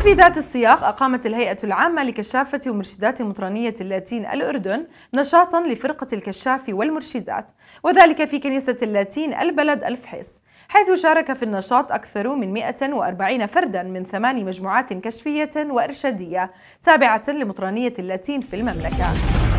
وفي ذات السياق أقامت الهيئة العامة لكشافة ومرشدات مطرانية اللاتين الأردن نشاطا لفرقة الكشاف والمرشدات وذلك في كنيسة اللاتين البلد الفحيص حيث شارك في النشاط أكثر من 140 فردا من ثمان مجموعات كشفية وإرشادية تابعة لمطرانية اللاتين في المملكة